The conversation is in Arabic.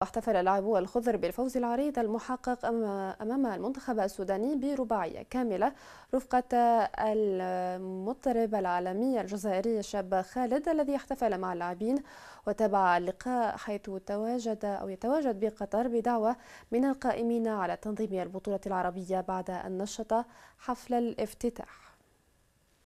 واحتفل لاعبو الخضر بالفوز العريض المحقق أمام المنتخب السوداني برباعية كاملة رفقة المطرب العالمي الجزائري الشاب خالد الذي احتفل مع اللاعبين وتابع اللقاء حيث تواجد أو يتواجد بقطر بدعوة من القائمين على تنظيم البطولة العربية بعد أن نشط حفل الافتتاح